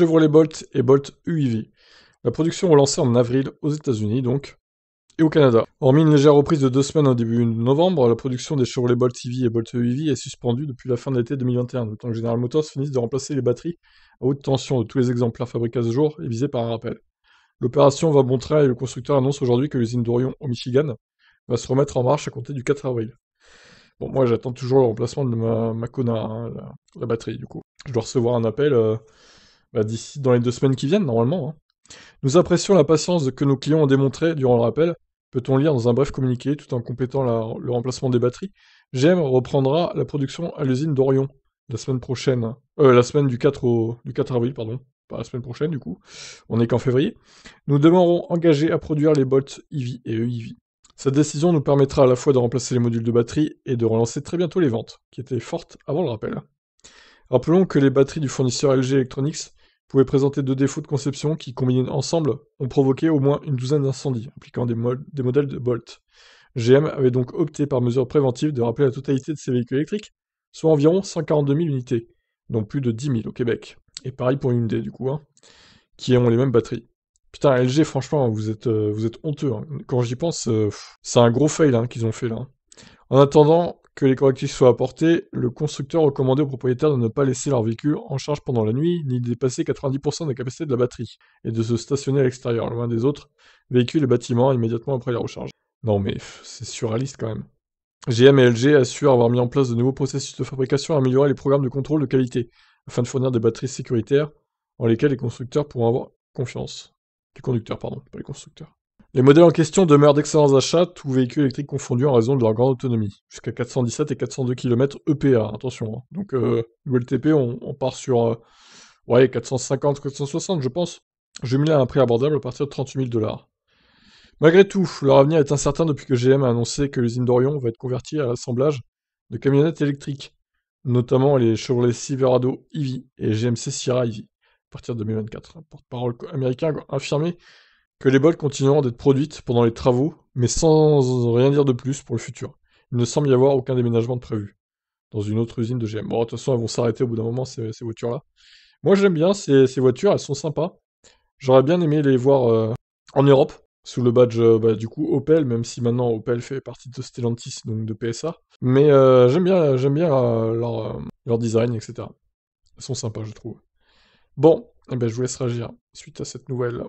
Chevrolet Bolt et Bolt UIV. La production relancée en avril aux États-Unis, donc, et au Canada. Hormis une légère reprise de deux semaines au début novembre, la production des Chevrolet Bolt EV et Bolt UIV est suspendue depuis la fin de l'été 2021, le temps que General Motors finisse de remplacer les batteries à haute tension de tous les exemplaires fabriqués à ce jour et visés par un rappel. L'opération va bon train et le constructeur annonce aujourd'hui que l'usine d'Orion au Michigan va se remettre en marche à compter du 4 avril. Bon, moi j'attends toujours le remplacement de ma, ma hein, la, batterie du coup. Je dois recevoir un appel. Euh, bah, d'ici dans les deux semaines qui viennent, normalement. Hein. Nous apprécions la patience que nos clients ont démontrée durant le rappel, peut-on lire dans un bref communiqué tout en complétant le remplacement des batteries. GM reprendra la production à l'usine d'Orion la semaine prochaine, euh, la semaine du 4, du 4 avril, pardon, pas la semaine prochaine du coup, on n'est qu'en février. Nous demeurons engagés à produire les bolts EV et EV. Cette décision nous permettra à la fois de remplacer les modules de batterie et de relancer très bientôt les ventes, qui étaient fortes avant le rappel. Rappelons que les batteries du fournisseur LG Electronics pouvait présenter deux défauts de conception qui, combinés ensemble, ont provoqué au moins une douzaine d'incendies, impliquant des, modèles de Bolt. GM avait donc opté par mesure préventive de rappeler la totalité de ses véhicules électriques, soit environ 142 000 unités, dont plus de 10 000 au Québec. Et pareil pour une D, du coup, hein, qui ont les mêmes batteries. Putain, LG, franchement, vous êtes, euh, vous êtes honteux. Hein. Quand j'y pense, euh, c'est un gros fail hein, qu'ils ont fait là. En attendant que les correctifs soient apportés, le constructeur recommandait aux propriétaires de ne pas laisser leur véhicule en charge pendant la nuit, ni dépasser 90% de la capacité de la batterie, et de se stationner à l'extérieur, loin des autres véhicules et bâtiments, immédiatement après la recharge. Non mais c'est surréaliste quand même. GM et LG assurent avoir mis en place de nouveaux processus de fabrication et améliorer les programmes de contrôle de qualité, afin de fournir des batteries sécuritaires en lesquelles les constructeurs pourront avoir confiance. Les conducteurs, pardon, pas les constructeurs. Les modèles en question demeurent d'excellents achats, tous véhicules électriques confondus en raison de leur grande autonomie, jusqu'à 417 et 402 km EPA, attention. Hein. Donc, euh, WLTP, on, part sur euh, ouais, 450, 460, je pense, jumelé à un prix abordable à partir de 38 000 dollars. Malgré tout, leur avenir est incertain depuis que GM a annoncé que l'usine d'Orion va être convertie à l'assemblage de camionnettes électriques, notamment les Chevrolet Silverado EV et GMC Sierra EV, à partir de 2024. porte-parole américain a affirmé que les bols continueront d'être produites pendant les travaux, mais sans rien dire de plus pour le futur. Il ne semble y avoir aucun déménagement de prévu dans une autre usine de GM. Bon, de toute façon, elles vont s'arrêter au bout d'un moment, ces, voitures-là. Moi, j'aime bien ces, voitures, elles sont sympas. J'aurais bien aimé les voir euh, en Europe, sous le badge euh, bah, du coup Opel, même si maintenant Opel fait partie de Stellantis, donc de PSA. Mais euh, j'aime bien, j'aime bien leur, design, etc. Elles sont sympas, je trouve. Bon, eh ben, je vous laisse réagir suite à cette nouvelle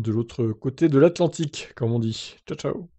de l'autre côté de l'Atlantique, comme on dit. Ciao, ciao.